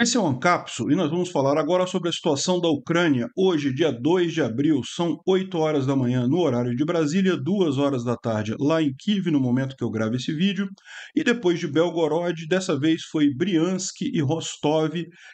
Esse é o Ancapso e nós vamos falar agora sobre a situação da Ucrânia. Hoje, dia 2 de abril, são 8 horas da manhã no horário de Brasília, 2 horas da tarde lá em Kiev, no momento que eu gravo esse vídeo. E depois de Belgorod, dessa vez foi Briansk e Rostov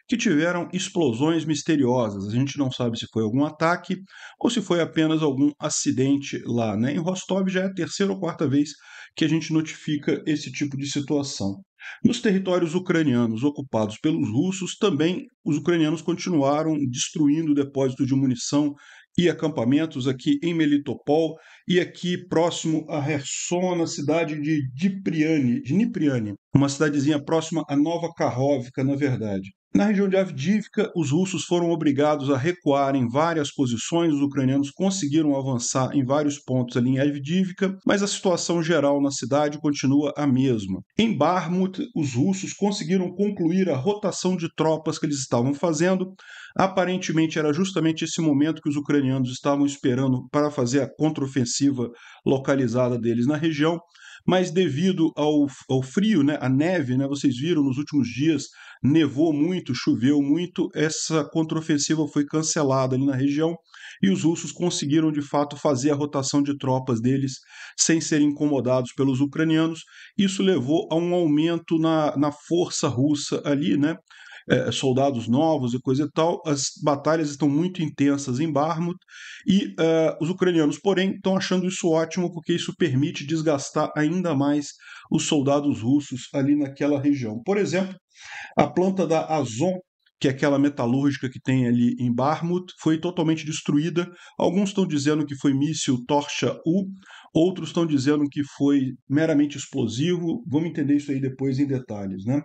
que tiveram explosões misteriosas. A gente não sabe se foi algum ataque ou se foi apenas algum acidente lá. Né? Em Rostov já é a terceira ou quarta vez que a gente notifica esse tipo de situação. Nos territórios ucranianos ocupados pelos russos, também os ucranianos continuaram destruindo depósitos de munição e acampamentos aqui em Melitopol e aqui próximo a Herson, na cidade de Dnipriane, Dnipriane, uma cidadezinha próxima a Nova Karhovka, na verdade. Na região de Avdivka, os russos foram obrigados a recuar em várias posições, os ucranianos conseguiram avançar em vários pontos ali em Avdivka, mas a situação geral na cidade continua a mesma. Em Barmut, os russos conseguiram concluir a rotação de tropas que eles estavam fazendo. Aparentemente era justamente esse momento que os ucranianos estavam esperando para fazer a contraofensiva localizada deles na região mas devido ao, ao frio, né, a neve, né, vocês viram nos últimos dias, nevou muito, choveu muito, essa contraofensiva foi cancelada ali na região e os russos conseguiram de fato fazer a rotação de tropas deles sem serem incomodados pelos ucranianos. Isso levou a um aumento na, na força russa ali, né? é, soldados novos e coisa e tal. As batalhas estão muito intensas em Barmut e uh, os ucranianos, porém, estão achando isso ótimo porque isso permite desgastar ainda mais os soldados russos ali naquela região. Por exemplo, a planta da Azon, que é aquela metalúrgica que tem ali em Barmut, foi totalmente destruída. Alguns estão dizendo que foi míssil Torcha U, Outros estão dizendo que foi meramente explosivo. Vamos entender isso aí depois em detalhes, né?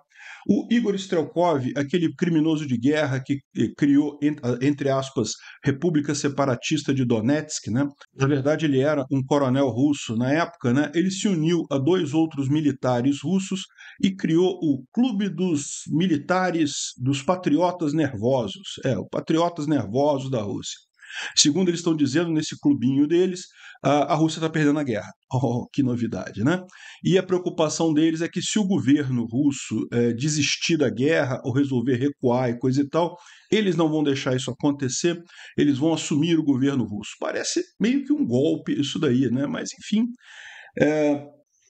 O Igor Strelkov, aquele criminoso de guerra que eh, criou, ah, entre aspas, República Separatista de Donetsk, né? Na verdade, ele era um coronel russo na época, né? Ele se uniu a dois outros militares russos e criou o Clube dos Militares dos Patriotas Nervosos. É, o Patriotas Nervosos da Rússia. Segundo eles estão dizendo nesse clubinho deles, a, Rússia está perdendo a guerra. Oh, que novidade, né? E a preocupação deles é que se o governo russo é, desistir da guerra ou resolver recuar e coisa e tal, eles não vão deixar isso acontecer, eles vão assumir o governo russo. Parece meio que um golpe isso daí, né? Mas enfim. É,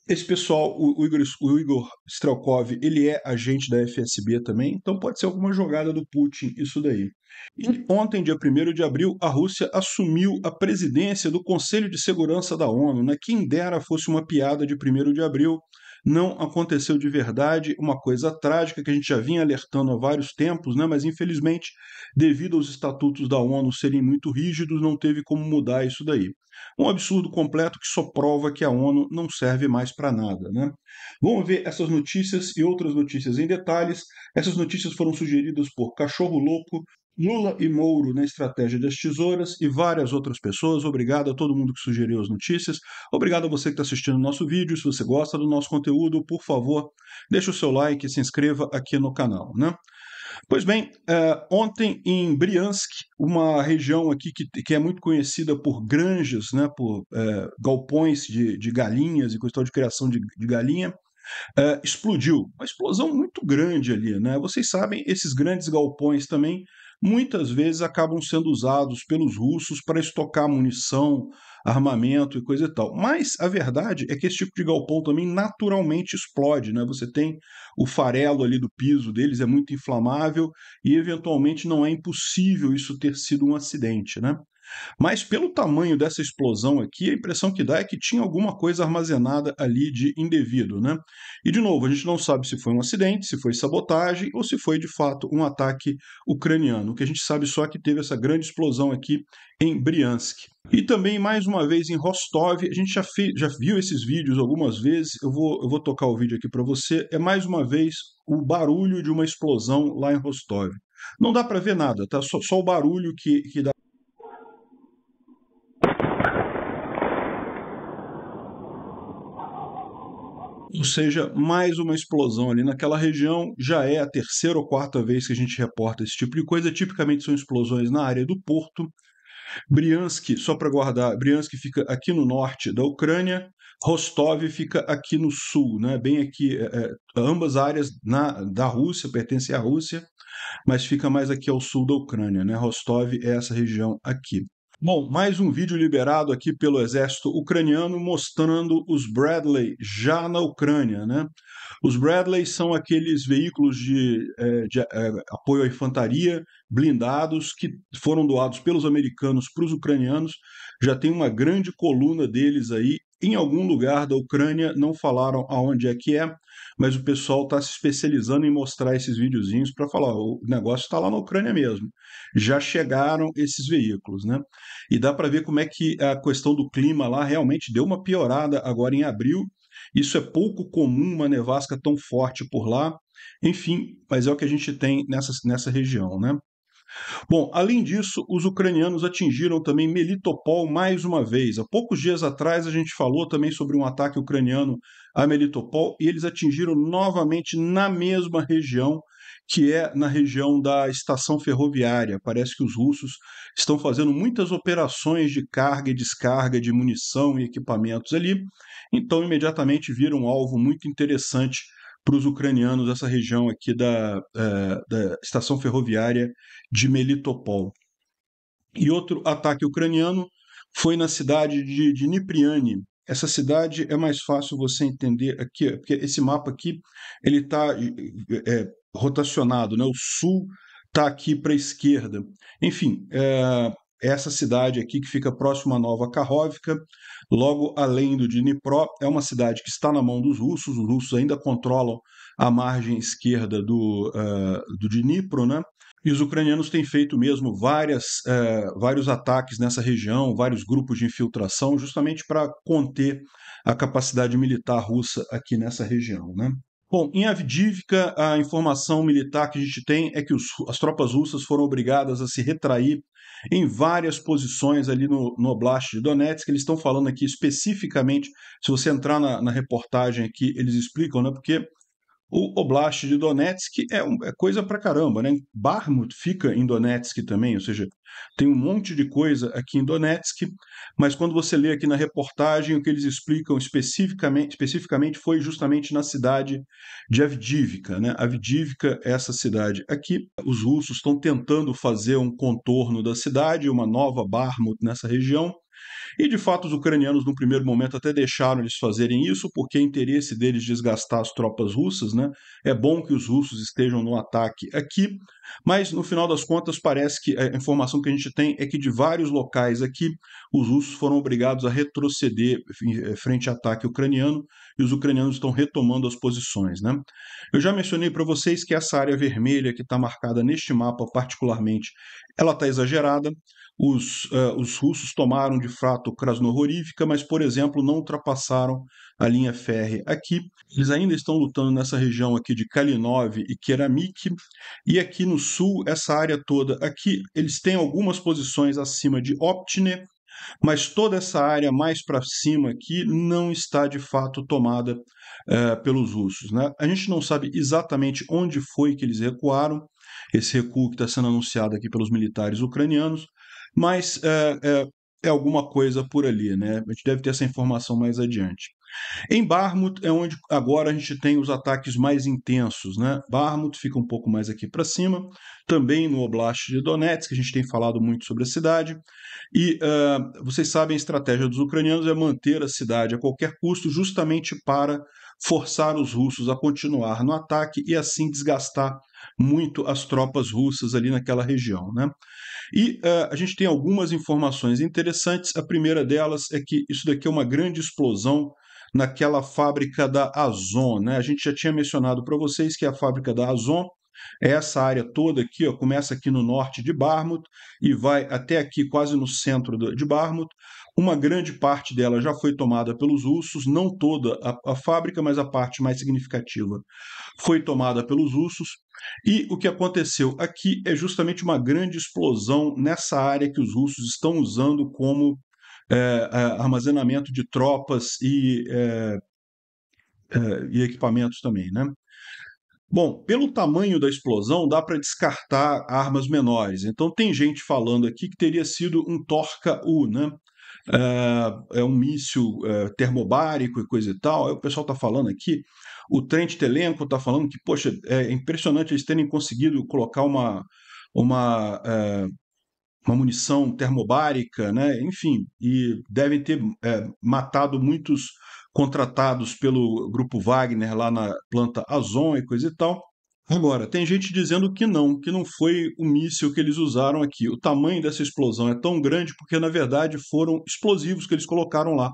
esse pessoal, o Igor, o Igor Strelkov, ele é agente da FSB também, então pode ser alguma jogada do Putin isso daí. E hum. ontem, dia 1 de abril, a Rússia assumiu a presidência do Conselho de Segurança da ONU, né? Quem dera fosse uma piada de 1 de abril, não aconteceu de verdade, uma coisa trágica que a gente já vinha alertando há vários tempos, né? mas infelizmente, devido aos estatutos da ONU serem muito rígidos, não teve como mudar isso daí. Um absurdo completo que só prova que a ONU não serve mais para nada. Né? Vamos ver essas notícias e outras notícias em detalhes. Essas notícias foram sugeridas por Cachorro Louco, Lula e Mouro na estratégia das tesouras e várias outras pessoas. Obrigado a todo mundo que sugeriu as notícias. Obrigado a você que está assistindo o nosso vídeo. Se você gosta do nosso conteúdo, por favor, deixe o seu like e se inscreva aqui no canal. Né? Pois bem, é, ontem em Briansk, uma região aqui que, que é muito conhecida por granjas, né, por é, galpões de, de, galinhas e questão de criação de, de galinha, é, explodiu. Uma explosão muito grande ali. Né? Vocês sabem, esses grandes galpões também muitas vezes acabam sendo usados pelos russos para estocar munição, armamento e coisa e tal. Mas a verdade é que esse tipo de galpão também naturalmente explode, né? Você tem o farelo ali do piso deles é muito inflamável e eventualmente não é impossível isso ter sido um acidente, né? Mas pelo tamanho dessa explosão aqui, a impressão que dá é que tinha alguma coisa armazenada ali de indevido, né? E de novo, a gente não sabe se foi um acidente, se foi sabotagem ou se foi de fato um ataque ucraniano. O que a gente sabe só é que teve essa grande explosão aqui em Briansk. E também, mais uma vez, em Rostov, a gente já, fez, já viu esses vídeos algumas vezes, eu vou, eu vou tocar o vídeo aqui para você, é mais uma vez o barulho de uma explosão lá em Rostov. Não dá para ver nada, tá? Só, só o barulho que, que dá ou seja, mais uma explosão ali naquela região. Já é a terceira ou quarta vez que a gente reporta esse tipo de coisa. Tipicamente são explosões na área do porto. Briansk, só para guardar, Briansk fica aqui no norte da Ucrânia, Rostov fica aqui no sul, né? bem aqui, é, é, ambas áreas na, da Rússia, pertencem à Rússia, mas fica mais aqui ao sul da Ucrânia. Né? Rostov é essa região aqui. Bom, mais um vídeo liberado aqui pelo exército ucraniano mostrando os Bradley já na Ucrânia, né? Os Bradley são aqueles veículos de, é, de, de é, apoio à infantaria blindados que foram doados pelos americanos para os ucranianos. Já tem uma grande coluna deles aí em algum lugar da Ucrânia, não falaram aonde é que é, mas o pessoal está se especializando em mostrar esses videozinhos para falar, o negócio está lá na Ucrânia mesmo. Já chegaram esses veículos, né? E dá para ver como é que a questão do clima lá realmente deu uma piorada agora em abril. Isso é pouco comum, uma nevasca tão forte por lá. Enfim, mas é o que a gente tem nessa, nessa região, né? Bom, além disso, os ucranianos atingiram também Melitopol mais uma vez. Há poucos dias atrás a gente falou também sobre um ataque ucraniano a Melitopol e eles atingiram novamente na mesma região, que é na região da estação ferroviária. Parece que os russos estão fazendo muitas operações de carga e descarga de munição e equipamentos ali, então imediatamente viram um alvo muito interessante para os ucranianos essa região aqui da, é, da estação ferroviária de Melitopol. E outro ataque ucraniano foi na cidade de, de Essa cidade é mais fácil você entender aqui, porque esse mapa aqui ele está é, rotacionado, né? O sul está aqui para a esquerda. Enfim, é, essa cidade aqui, que fica próximo à Nova Karhovka, logo além do Dnipro, é uma cidade que está na mão dos russos, os russos ainda controlam a margem esquerda do, uh, do Dnipro, né? E os ucranianos têm feito mesmo várias, uh, vários ataques nessa região, vários grupos de infiltração, justamente para conter a capacidade militar russa aqui nessa região. Né? Bom, em Avdivka, a informação militar que a gente tem é que os, as tropas russas foram obrigadas a se retrair em várias posições ali no, no Oblast de Donetsk. Eles estão falando aqui especificamente, se você entrar na, na reportagem aqui, eles explicam, né? Porque o Oblast de Donetsk é, um, é coisa pra caramba, né? Barmut fica em Donetsk também, ou seja, tem um monte de coisa aqui em Donetsk, mas quando você lê aqui na reportagem, o que eles explicam especificamente, especificamente foi justamente na cidade de Avdivka, né? Avdivka é essa cidade aqui. Os russos estão tentando fazer um contorno da cidade, uma nova Barmut nessa região. E de fato, os ucranianos, no primeiro momento, até deixaram eles fazerem isso, porque é interesse deles desgastar as tropas russas, né? É bom que os russos estejam no ataque aqui, mas, no final das contas, parece que a informação que a gente tem é que de vários locais aqui, os russos foram obrigados a retroceder eh, frente a ataque ucraniano e os ucranianos estão retomando as posições. Né? Eu já mencionei para vocês que essa área vermelha que está marcada neste mapa, particularmente, ela está exagerada. Os, uh, os russos tomaram de fato Krasnohorivka, mas, por exemplo, não ultrapassaram a linha férrea aqui. Eles ainda estão lutando nessa região aqui de Kalinov e Keramik, e aqui no Sul, essa área toda aqui, eles têm algumas posições acima de Optine, mas toda essa área mais para cima aqui não está de fato tomada é, pelos russos. Né? A gente não sabe exatamente onde foi que eles recuaram, esse recuo que está sendo anunciado aqui pelos militares ucranianos, mas é, é, é alguma coisa por ali. Né? A gente deve ter essa informação mais adiante. Em Barmut é onde agora a gente tem os ataques mais intensos, né? Barmut fica um pouco mais aqui para cima, também no Oblast de Donetsk, a gente tem falado muito sobre a cidade. E uh, vocês sabem, a estratégia dos ucranianos é manter a cidade a qualquer custo, justamente para forçar os russos a continuar no ataque e assim desgastar muito as tropas russas ali naquela região. Né? E uh, a gente tem algumas informações interessantes. A primeira delas é que isso daqui é uma grande explosão naquela fábrica da Azon. Né? A gente já tinha mencionado para vocês que a fábrica da Azon é essa área toda aqui, ó, começa aqui no norte de Barmouth e vai até aqui quase no centro de Barmouth. Uma grande parte dela já foi tomada pelos russos, não toda a, a fábrica, mas a parte mais significativa foi tomada pelos russos. E o que aconteceu aqui é justamente uma grande explosão nessa área que os russos estão usando como é, é, armazenamento de tropas e, é, é, e equipamentos também, né? Bom, pelo tamanho da explosão, dá para descartar armas menores. Então, tem gente falando aqui que teria sido um Torca-U, né? É, é, um míssil é, termobárico e coisa e tal. Aí o pessoal está falando aqui. O Trent Telenco está falando que, poxa, é impressionante eles terem conseguido colocar uma, uma uma munição termobárica, né? enfim, e devem ter é, matado muitos contratados pelo grupo Wagner lá na planta Azon e coisa e tal. Agora, tem gente dizendo que não, que não foi o míssil que eles usaram aqui. O tamanho dessa explosão é tão grande porque, na verdade, foram explosivos que eles colocaram lá.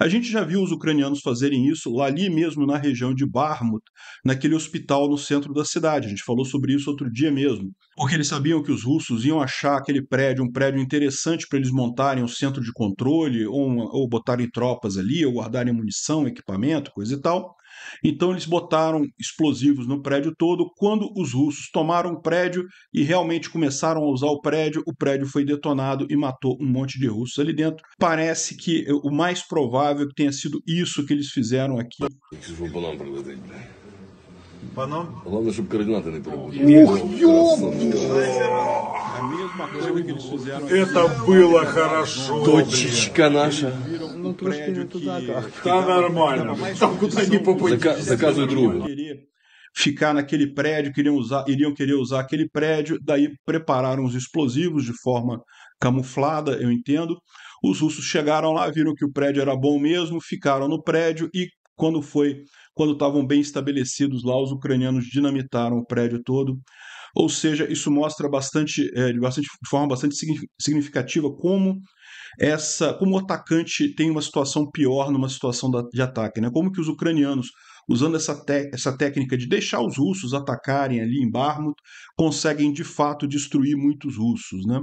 A gente já viu os ucranianos fazerem isso lá ali mesmo na região de Barmut, naquele hospital no centro da cidade. A gente falou sobre isso outro dia mesmo. Porque eles sabiam que os russos iam achar aquele prédio um prédio interessante para eles montarem um centro de controle, ou, ou botarem tropas ali, ou guardarem munição, equipamento, coisa e tal. Então eles botaram explosivos no prédio todo. Quando os russos tomaram o prédio e realmente começaram a usar o prédio, o prédio foi detonado e matou um monte de russos ali dentro. Parece que o mais provável que tenha sido isso que eles fizeram aqui. Não... Главное, чтобы координаты не перепутали. Ух, Это было хорошо. Точечка наша. Ну, трошки не туда Да нормально. Там куда не попадешь. заказывай другу. ficar naquele prédio, queriam usar, iriam querer usar aquele prédio, daí prepararam os explosivos de forma camuflada, eu entendo. Os russos chegaram lá, viram que o prédio era bom mesmo, ficaram no prédio e quando foi quando estavam bem estabelecidos lá, os ucranianos dinamitaram o prédio todo. Ou seja, isso mostra bastante, é, de, bastante de forma bastante significativa como essa, como o atacante tem uma situação pior numa situação da, de ataque, né? Como que os ucranianos usando essa, essa técnica de deixar os russos atacarem ali em Barmut, conseguem de fato destruir muitos russos. Né?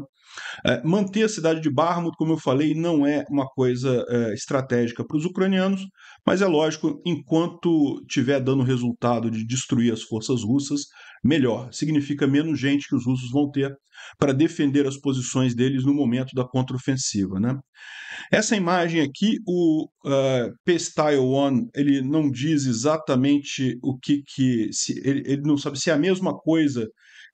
É, manter a cidade de Barmut, como eu falei, não é uma coisa é, estratégica para os ucranianos, mas é lógico, enquanto tiver dando resultado de destruir as forças russas, melhor. Significa menos gente que os russos vão ter para defender as posições deles no momento da contraofensiva. Né? Essa imagem aqui, o uh, eh, Taiwan, ele não diz exatamente o que. que se, ele, ele não sabe se é a mesma coisa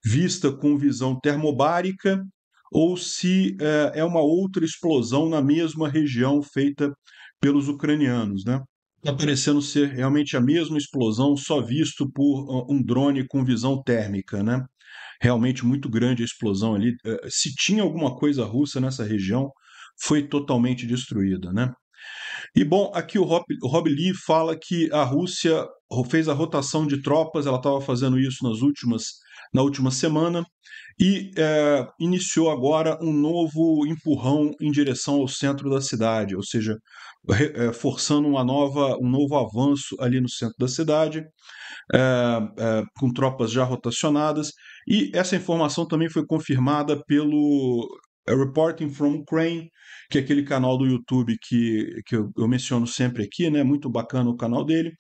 vista com visão termobárica ou se uh, é uma outra explosão na mesma região feita pelos ucranianos. Né? Está parecendo ser realmente a mesma explosão, só visto por ah, um drone com visão térmica, né? Realmente muito grande a explosão ali. Eh, se tinha alguma coisa russa nessa região, foi totalmente destruída, né? E bom, aqui o Rob, o Rob Lee fala que a Rússia fez a rotação de tropas, ela estava fazendo isso nas últimas, na última semana, e é, iniciou agora um novo empurrão em direção ao centro da cidade, ou seja, eh, forçando uma nova, um novo avanço ali no centro da cidade, é, é, com tropas já rotacionadas. E essa informação também foi confirmada pelo Reporting from Ukraine, que é aquele canal do YouTube que, que eu, eu, menciono sempre aqui, né? Muito bacana o canal dele.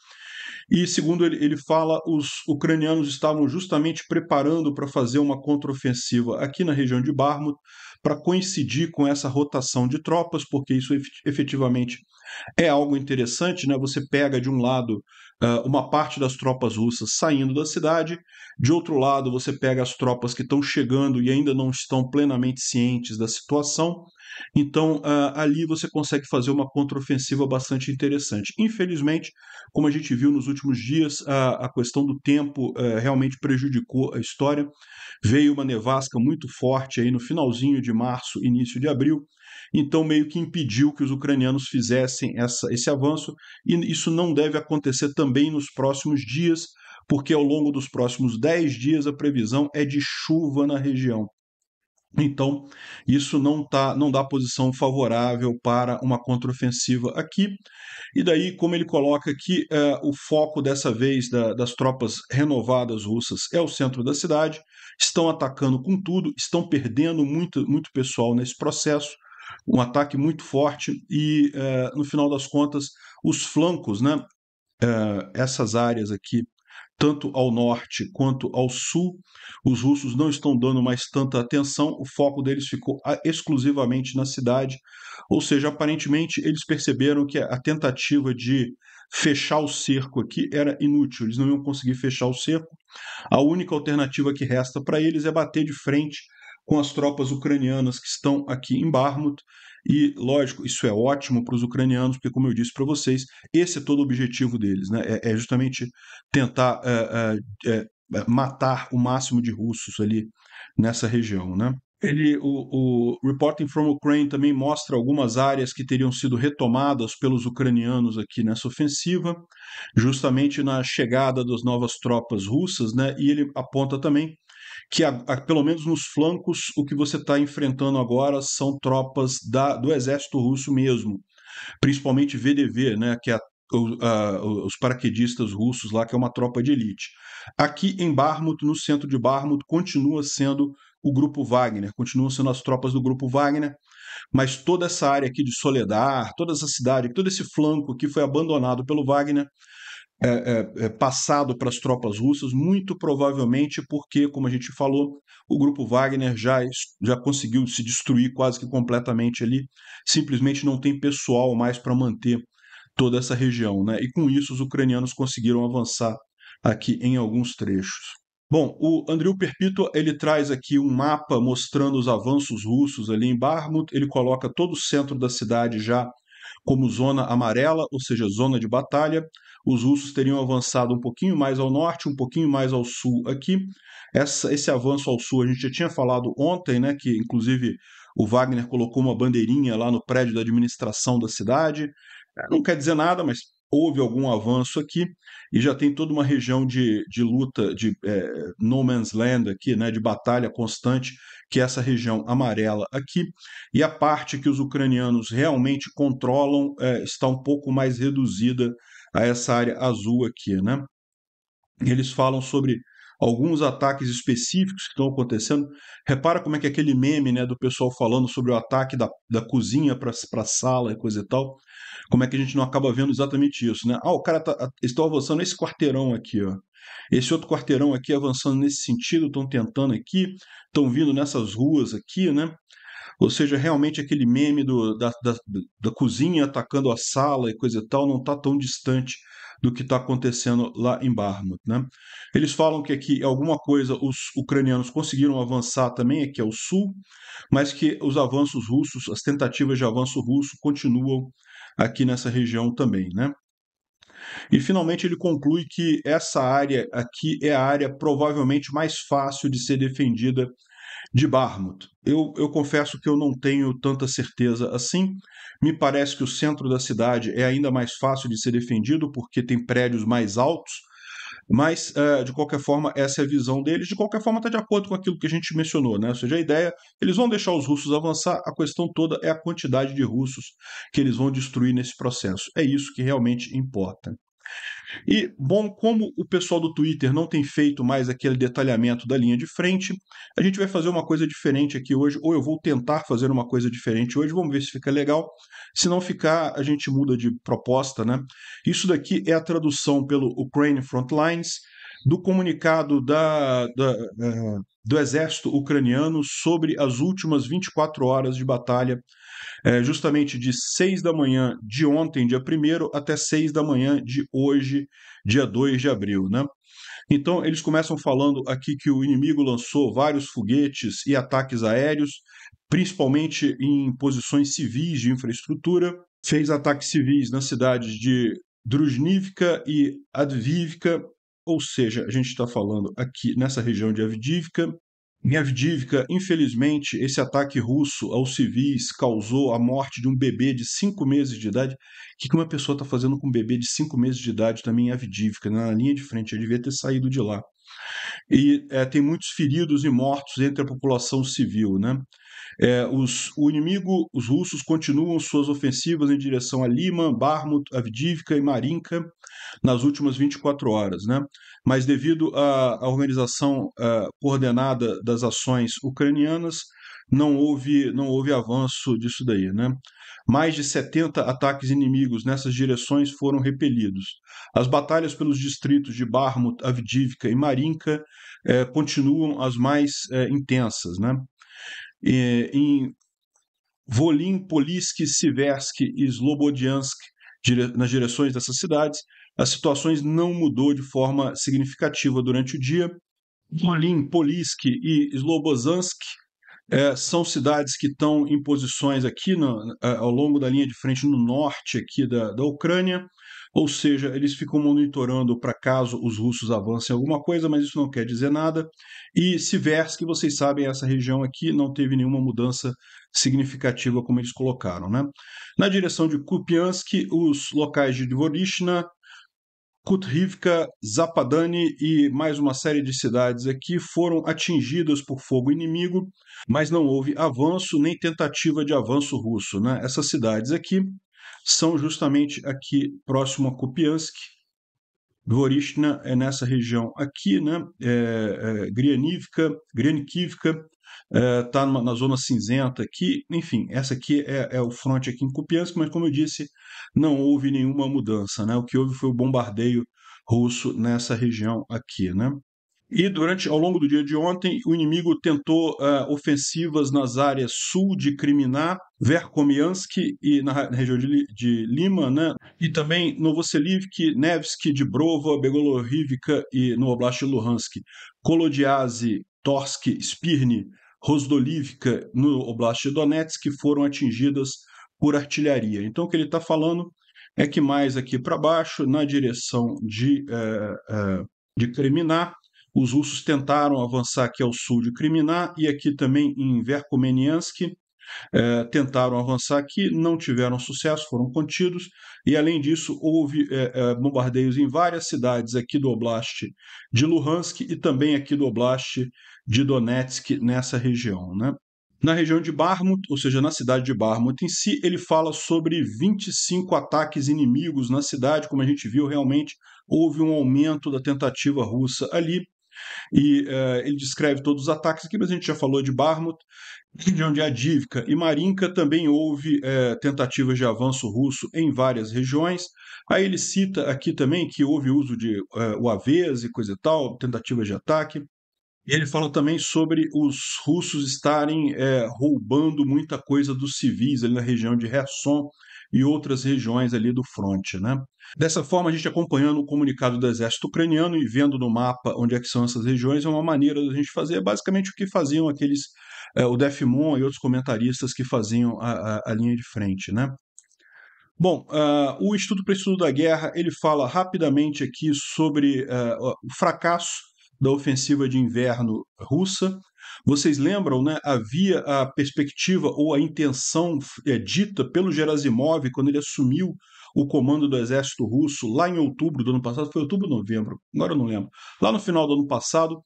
E segundo ele, ele fala, os ucranianos estavam justamente preparando para fazer uma contraofensiva aqui na região de Barmut, para coincidir com essa rotação de tropas, porque isso efetivamente é algo interessante, né? Você pega de um lado uh, uma parte das tropas russas saindo da cidade, de outro lado você pega as tropas que estão chegando e ainda não estão plenamente cientes da situação, então, ah, ali você consegue fazer uma contraofensiva bastante interessante. Infelizmente, como a gente viu nos últimos dias, a, questão do tempo eh, realmente prejudicou a história. Veio uma nevasca muito forte aí no finalzinho de março, início de abril. Então, meio que impediu que os ucranianos fizessem essa, esse avanço, e isso não deve acontecer também nos próximos dias, porque ao longo dos próximos 10 dias a previsão é de chuva na região. Então, isso não, tá, não dá posição favorável para uma contraofensiva aqui. E daí, como ele coloca que é, o foco dessa vez da, das tropas renovadas russas é o centro da cidade, estão atacando com tudo, estão perdendo muito, muito pessoal nesse processo, um ataque muito forte, e é, no final das contas, os flancos, né, é, essas áreas aqui tanto ao norte quanto ao sul. Os russos não estão dando mais tanta atenção, o foco deles ficou ah, exclusivamente na cidade. Ou seja, aparentemente eles perceberam que a tentativa de fechar o cerco aqui era inútil, eles não iam conseguir fechar o cerco. A única alternativa que resta para eles é bater de frente com as tropas ucranianas que estão aqui em Barmut. E, lógico, isso é ótimo para os ucranianos, porque, como eu disse para vocês, esse é todo o objetivo deles, né? É, é justamente tentar é, é, matar o máximo de russos ali nessa região, né? Ele, o, o, Reporting from Ukraine também mostra algumas áreas que teriam sido retomadas pelos ucranianos aqui nessa ofensiva, justamente na chegada das novas tropas russas, né? E ele aponta também que a, a, pelo menos nos flancos o que você está enfrentando agora são tropas da, do exército russo mesmo, principalmente VDV, né, que é a os paraquedistas russos lá, que é uma tropa de elite. Aqui em Barmut, no centro de Barmut, continua sendo o grupo Wagner, continuam sendo as tropas do grupo Wagner, mas toda essa área aqui de Soledar, toda essa cidade, todo esse flanco que foi abandonado pelo Wagner, é, é, é, passado para as tropas russas, muito provavelmente porque, como a gente falou, o grupo Wagner já, já conseguiu se destruir quase que completamente ali, simplesmente não tem pessoal mais para manter toda essa região. Né? E com isso, os ucranianos conseguiram avançar aqui em alguns trechos. Bom, o Andriu Perpito ele traz aqui um mapa mostrando os avanços russos ali em Barmut. Ele coloca todo o centro da cidade já como zona amarela, ou seja, zona de batalha os russos teriam avançado um pouquinho mais ao norte, um pouquinho mais ao sul aqui. Essa, esse avanço ao sul a gente já tinha falado ontem, né, que inclusive o Wagner colocou uma bandeirinha lá no prédio da administração da cidade. É, não quer dizer nada, mas houve algum avanço aqui e já tem toda uma região de, de luta, de é, no man's land aqui, né, de batalha constante, que é essa região amarela aqui. E a parte que os ucranianos realmente controlam é, está um pouco mais reduzida a essa área azul aqui, né? Eles falam sobre alguns ataques específicos que estão acontecendo. Repara como é que aquele meme né, do pessoal falando sobre o ataque da, da cozinha para a sala e coisa e tal, como é que a gente não acaba vendo exatamente isso, né? Ah, o cara tá, está avançando esse quarteirão aqui, ó. Esse outro quarteirão aqui avançando nesse sentido, estão tentando aqui, estão vindo nessas ruas aqui, né? Ou seja, realmente aquele meme do, da, da, da cozinha atacando a sala e coisa e tal não está tão distante do que está acontecendo lá em Barmut. Né? Eles falam que aqui alguma coisa os ucranianos conseguiram avançar também, aqui é ao é sul, mas que os avanços russos, as tentativas de avanço russo continuam aqui nessa região também. Né? E finalmente ele conclui que essa área aqui é a área provavelmente mais fácil de ser defendida de Barmouth. Eu, eu confesso que eu não tenho tanta certeza assim. Me parece que o centro da cidade é ainda mais fácil de ser defendido porque tem prédios mais altos. Mas, eh, de qualquer forma, essa é a visão deles. De qualquer forma, está de acordo com aquilo que a gente mencionou, né? Ou seja, a ideia, eles vão deixar os russos avançar, a questão toda é a quantidade de russos que eles vão destruir nesse processo. É isso que realmente importa. E, bom, como o pessoal do Twitter não tem feito mais aquele detalhamento da linha de frente, a gente vai fazer uma coisa diferente aqui hoje, ou eu vou tentar fazer uma coisa diferente hoje, vamos ver se fica legal. Se não ficar, a gente muda de proposta, né? Isso daqui é a tradução pelo Ukraine Frontlines do comunicado da, da, eh, do exército ucraniano sobre as últimas 24 horas de batalha, é, justamente de 6 da manhã de ontem, dia 1 até 6 da manhã de hoje, dia 2 de abril, né? Então, eles começam falando aqui que o inimigo lançou vários foguetes e ataques aéreos, principalmente em posições civis de infraestrutura, fez ataques civis nas cidades de Druzhnivka e Advivka, ou seja, a gente está falando aqui nessa região de Avdivka. Em Avdivka, infelizmente, esse ataque russo aos civis causou a morte de um bebê de 5 meses de idade. O que uma pessoa está fazendo com um bebê de 5 meses de idade também em Avdivka, né? na linha de frente? Ele devia ter saído de lá. E é, tem muitos feridos e mortos entre a população civil. Né? É, os, o inimigo, os russos, continuam suas ofensivas em direção a Lima, Barmut, Avdivka e Marinka nas últimas 24 horas. Né? Mas devido à, organização é, coordenada das ações ucranianas, não houve, não houve avanço disso daí. Né? Mais de 70 ataques inimigos nessas direções foram repelidos. As batalhas pelos distritos de Barmut, Avdivka e Marinka eh, continuam as mais eh, intensas. Né? em Volin, Polisk, Siversk e Slobodiansk, nas direções dessas cidades, as situações não mudou de forma significativa durante o dia. Volin, Polisk e Slobozansk é, eh, são cidades que estão em posições aqui no, eh, ao longo da linha de frente no norte aqui da, da Ucrânia. Ou seja, eles ficam monitorando para caso os russos avancem alguma coisa, mas isso não quer dizer nada. E Siversk, vocês sabem, essa região aqui não teve nenhuma mudança significativa como eles colocaram. Né? Na direção de Kupiansk, os locais de Dvorishna, Kutrivka, Zapadani e mais uma série de cidades aqui foram atingidas por fogo inimigo, mas não houve avanço nem tentativa de avanço russo. Né? Essas cidades aqui são justamente aqui próximo a Kupiansk. Dvorishna é nessa região aqui, né? É, é, Grianivka, Grianikivka, está é, tá na zona cinzenta aqui. Enfim, essa aqui é, é o fronte aqui em Kupiansk, mas como eu disse, não houve nenhuma mudança, né? O que houve foi o bombardeio russo nessa região aqui, né? E durante ao longo do dia de ontem, o inimigo tentou uh, ofensivas nas áreas sul de Kriminá, Verkomiansk e na região de, de Lima, né? E também Novoselivk, Nevsk, Dibrova, Begolorivka e no Oblast de Luhansk, Kolodiaze, Torsk, Spirne, Rosdolivka no Oblast de Donetsk foram atingidas por artilharia. Então o que ele está falando é que mais aqui para baixo, na direção de, uh, uh, de Kriminá, os russos tentaram avançar aqui ao sul de Kriminá e aqui também em Verkomeniansk. É, tentaram avançar aqui, não tiveram sucesso, foram contidos, e além disso, houve é, é, bombardeios em várias cidades aqui do Oblast de Luhansk e também aqui do Oblast de Donetsk, nessa região. Né? Na região de Barmut, ou seja, na cidade de Barmut em si, ele fala sobre 25 ataques inimigos na cidade, como a gente viu, realmente houve um aumento da tentativa russa ali. E uh, ele descreve todos os ataques aqui, mas a gente já falou de Barmut, região de Adivka e Marinka também houve uh, tentativas de avanço russo em várias regiões. Aí ele cita aqui também que houve uso de uh, eh, UAVs e coisa e tal, tentativas de ataque. E ele fala também sobre os russos estarem é, roubando muita coisa dos civis ali na região de Herson, e outras regiões ali do fronte. Né? Dessa forma, a gente acompanhando o comunicado do exército ucraniano e vendo no mapa onde é que são essas regiões, é uma maneira da gente fazer basicamente o que faziam aqueles, é, o Defmon e outros comentaristas que faziam a, a, a linha de frente. Né? Bom, uh, o Instituto para Estudo da Guerra ele fala rapidamente aqui sobre uh, o fracasso da ofensiva de inverno russa, vocês lembram, né? Havia a perspectiva ou a intenção é, dita pelo Gerasimov quando ele assumiu o comando do exército russo lá em outubro do ano passado, foi outubro ou novembro, agora eu não lembro. Lá no final do ano passado,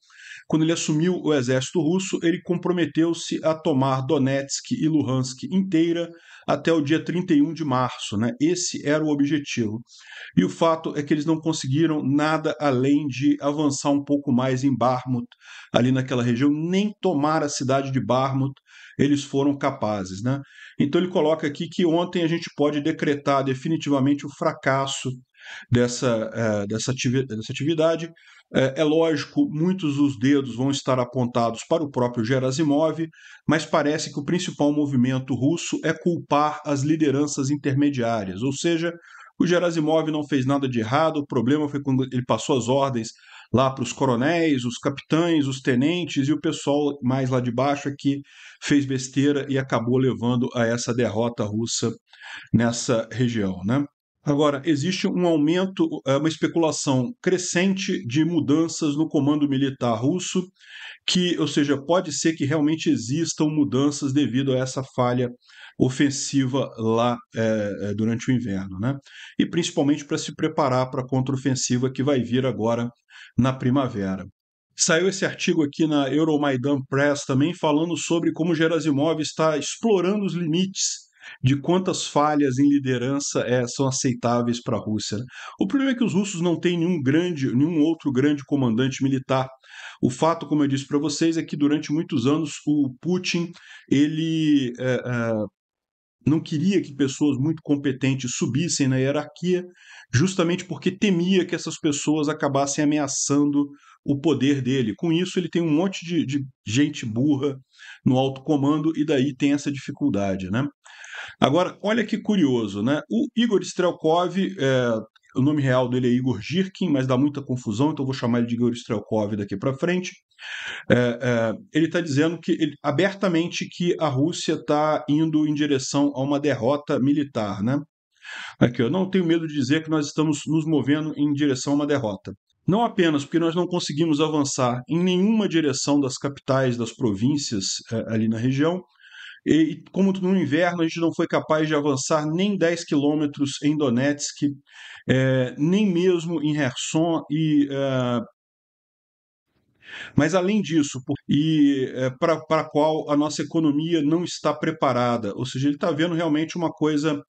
quando ele assumiu o exército russo, ele comprometeu-se a tomar Donetsk e Luhansk inteira até o dia 31 de março, né? Esse era o objetivo. E o fato é que eles não conseguiram nada além de avançar um pouco mais em Barmut, ali naquela região, nem tomar a cidade de Barmut, eles foram capazes, né? Então ele coloca aqui que ontem a gente pode decretar definitivamente o fracasso dessa, é, dessa, atividade. É, é, lógico, muitos dos dedos vão estar apontados para o próprio Gerasimov, mas parece que o principal movimento russo é culpar as lideranças intermediárias, ou seja, o Gerasimov não fez nada de errado, o problema foi quando ele passou as ordens lá para os coronéis, os capitães, os tenentes e o pessoal mais lá de baixo é que fez besteira e acabou levando a essa derrota russa nessa região, né? Agora, existe um aumento, é uma especulação crescente de mudanças no comando militar russo, que, ou seja, pode ser que realmente existam mudanças devido a essa falha ofensiva lá é, é, durante o inverno, né? E principalmente para se preparar para a contraofensiva que vai vir agora na primavera. Saiu esse artigo aqui na Euromaidan Press também falando sobre como Gerasimov está explorando os limites de quantas falhas em liderança é, são aceitáveis para a Rússia. O problema é que os russos não têm nenhum grande, nenhum outro grande comandante militar. O fato, como eu disse para vocês, é que durante muitos anos o Putin ele é, é, não queria que pessoas muito competentes subissem na hierarquia, justamente porque temia que essas pessoas acabassem ameaçando o poder dele. Com isso, ele tem um monte de, de gente burra no alto comando e daí tem essa dificuldade, né? Agora, olha que curioso, né? O Igor Strelkov, é, o nome real dele é Igor Girkin, mas dá muita confusão, então vou chamar ele de Igor Strelkov daqui para frente. É, é, ele está dizendo que ele, abertamente que a Rússia está indo em direção a uma derrota militar, né? Aqui, eu não tenho medo de dizer que nós estamos nos movendo em direção a uma derrota. Não apenas porque nós não conseguimos avançar em nenhuma direção das capitais das províncias é, ali na região, e, como no inverno, a gente não foi capaz de avançar nem 10 quilômetros em Donetsk, é, nem mesmo em Kherson e é, mas além disso, e é, para a qual a nossa economia não está preparada, ou seja, ele está vendo realmente uma coisa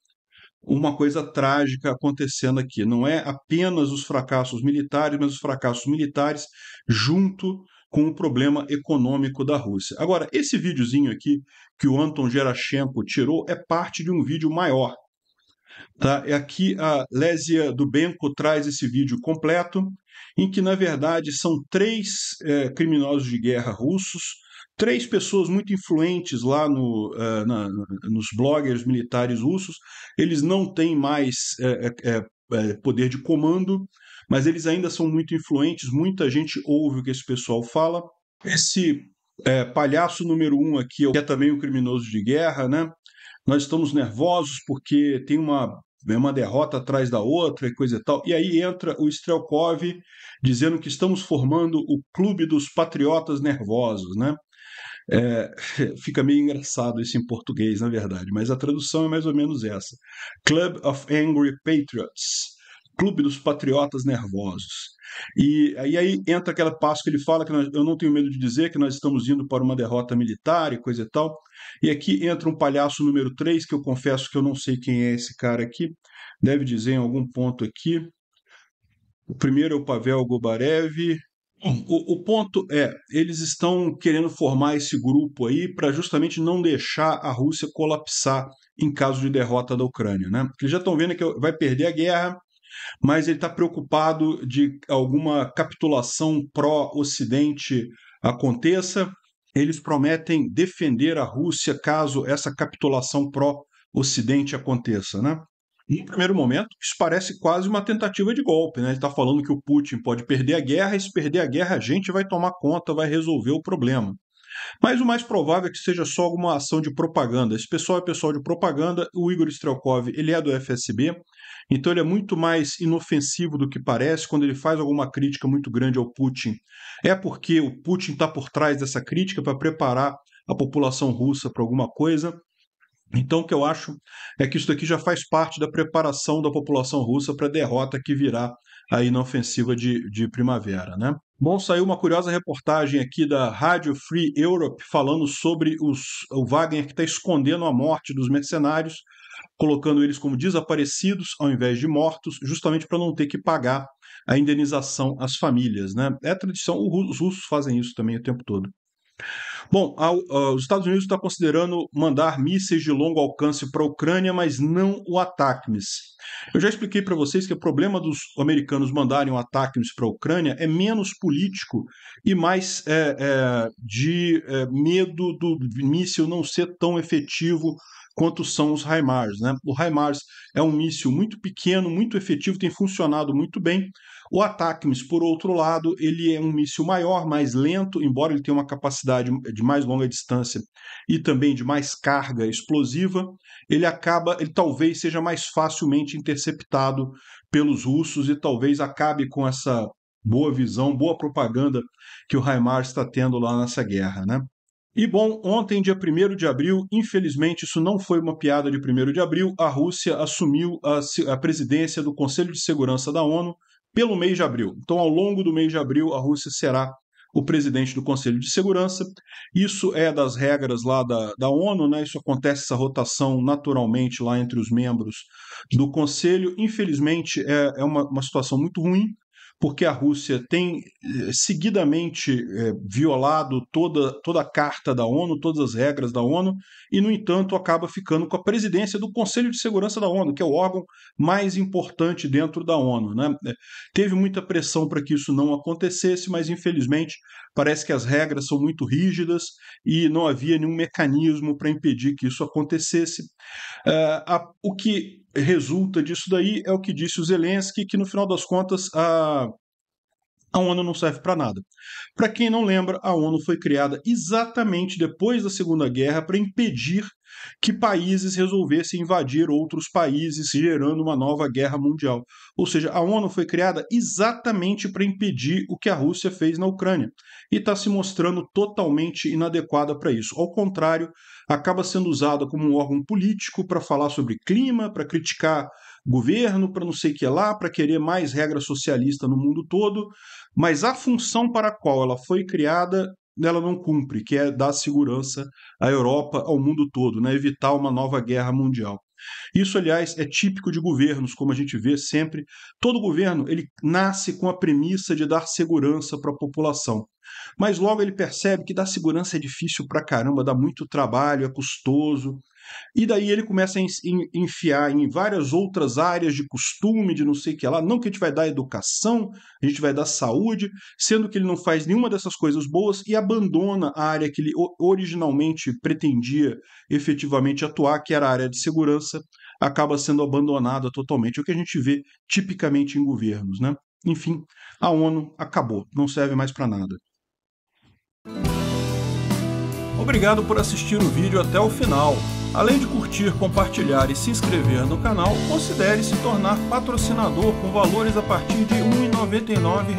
uma coisa trágica acontecendo aqui. Não é apenas os fracassos militares, mas os fracassos militares junto com o problema econômico da Rússia. Agora, esse videozinho aqui que o Anton Gerashenko tirou é parte de um vídeo maior. Tá? É aqui a Lésia Dubenko traz esse vídeo completo, em que, na verdade, são três é, criminosos de guerra russos, três pessoas muito influentes lá no, uh, na, nos bloggers militares russos. Eles não têm mais é, é, é, é poder de comando, mas eles ainda são muito influentes, muita gente ouve o que esse pessoal fala. Esse é, palhaço número um aqui que é também o um criminoso de guerra, né? Nós estamos nervosos porque tem uma é uma derrota atrás da outra e coisa e tal. E aí entra o Strelkov dizendo que estamos formando o clube dos patriotas nervosos, né? É, fica meio engraçado isso em português, na verdade, mas a tradução é mais ou menos essa: Club of Angry Patriots. Clube dos Patriotas Nervosos. E, e aí entra aquela passo que ele fala que nós, eu não tenho medo de dizer que nós estamos indo para uma derrota militar e coisa e tal. E aqui entra um palhaço número 3, que eu confesso que eu não sei quem é esse cara aqui. Deve dizer em algum ponto aqui. O primeiro é o Pavel Gobarev. O, o ponto é, eles estão querendo formar esse grupo aí para justamente não deixar a Rússia colapsar em caso de derrota da Ucrânia, né? Porque já estão vendo que vai perder a guerra, mas ele está preocupado de alguma capitulação pró-Ocidente aconteça. Eles prometem defender a Rússia caso essa capitulação pró-Ocidente aconteça, né? No primeiro momento, isso parece quase uma tentativa de golpe, né? Ele está falando que o Putin pode perder a guerra, e se perder a guerra, a gente vai tomar conta, vai resolver o problema. Mas o mais provável é que seja só alguma ação de propaganda. Esse pessoal é pessoal de propaganda. O Igor Strelkov, ele é do FSB, então ele é muito mais inofensivo do que parece quando ele faz alguma crítica muito grande ao Putin. É porque o Putin está por trás dessa crítica para preparar a população russa para alguma coisa. Então, o que eu acho é que isso daqui já faz parte da preparação da população russa para a derrota que virá na ofensiva de, de primavera, né? Bom, saiu uma curiosa reportagem aqui da Rádio Free Europe falando sobre os, o Wagner que está escondendo a morte dos mercenários, colocando eles como desaparecidos ao invés de mortos, justamente para não ter que pagar a indenização às famílias. Né? É tradição, os russos fazem isso também o tempo todo. Bom, a, a, os Estados Unidos está considerando mandar mísseis de longo alcance para a Ucrânia, mas não o ATACMS. Eu já expliquei para vocês que o problema dos americanos mandarem o ATACMS para a Ucrânia é menos político e mais é, é, de é, medo do míssil não ser tão efetivo quanto são os HIMARS. Né? O HIMARS é um míssil muito pequeno, muito efetivo, tem funcionado muito bem. O ATACMS, por outro lado, ele é um míssil maior, mais lento, embora ele tenha uma capacidade de mais longa distância e também de mais carga explosiva, ele acaba, ele talvez seja mais facilmente interceptado pelos russos e talvez acabe com essa boa visão, boa propaganda que o HIMARS está tendo lá nessa guerra, né? E bom, ontem, dia 1 de abril, infelizmente isso não foi uma piada de 1 de abril, a Rússia assumiu a, a presidência do Conselho de Segurança da ONU pelo mês de abril. Então, ao longo do mês de abril, a Rússia será o presidente do Conselho de Segurança. Isso é das regras lá da, da ONU, né? Isso acontece essa rotação naturalmente lá entre os membros do Conselho. Infelizmente, é, é uma, uma situação muito ruim, porque a Rússia tem eh, seguidamente é, violado toda, toda a carta da ONU, todas as regras da ONU, e, no entanto, acaba ficando com a presidência do Conselho de Segurança da ONU, que é o órgão mais importante dentro da ONU. Né? Eh, teve muita pressão para que isso não acontecesse, mas, infelizmente, parece que as regras são muito rígidas e não havia nenhum mecanismo para impedir que isso acontecesse. Uh, a, o que resulta disso daí é o que disse o Zelensky, que no final das contas a, a ONU não serve para nada. Para quem não lembra, a ONU foi criada exatamente depois da Segunda Guerra para impedir que países resolvessem invadir outros países, gerando uma nova guerra mundial. Ou seja, a ONU foi criada exatamente para impedir o que a Rússia fez na Ucrânia e está se mostrando totalmente inadequada para isso. Ao contrário acaba sendo usada como um órgão político para falar sobre clima, para criticar governo, para não sei o que lá, para querer mais regra socialista no mundo todo, mas a função para a qual ela foi criada ela não cumpre, que é dar segurança à Europa, ao mundo todo, né? evitar uma nova guerra mundial. Isso, aliás, é típico de governos, como a gente vê sempre. Todo governo ele nasce com a premissa de dar segurança para a população. Mas logo ele percebe que dar segurança é difícil para caramba, dá muito trabalho, é custoso. E daí ele começa a enfiar em várias outras áreas de costume, de não sei o que lá. Não que a gente vai dar educação, a gente vai dar saúde, sendo que ele não faz nenhuma dessas coisas boas e abandona a área que ele originalmente pretendia efetivamente atuar, que era a área de segurança, acaba sendo abandonada totalmente, o que a gente vê tipicamente em governos. Né? Enfim, a ONU acabou, não serve mais para nada. Obrigado por assistir o vídeo até o final. Além de curtir, compartilhar e se inscrever no canal, considere se tornar patrocinador com valores a partir de R$ 1,99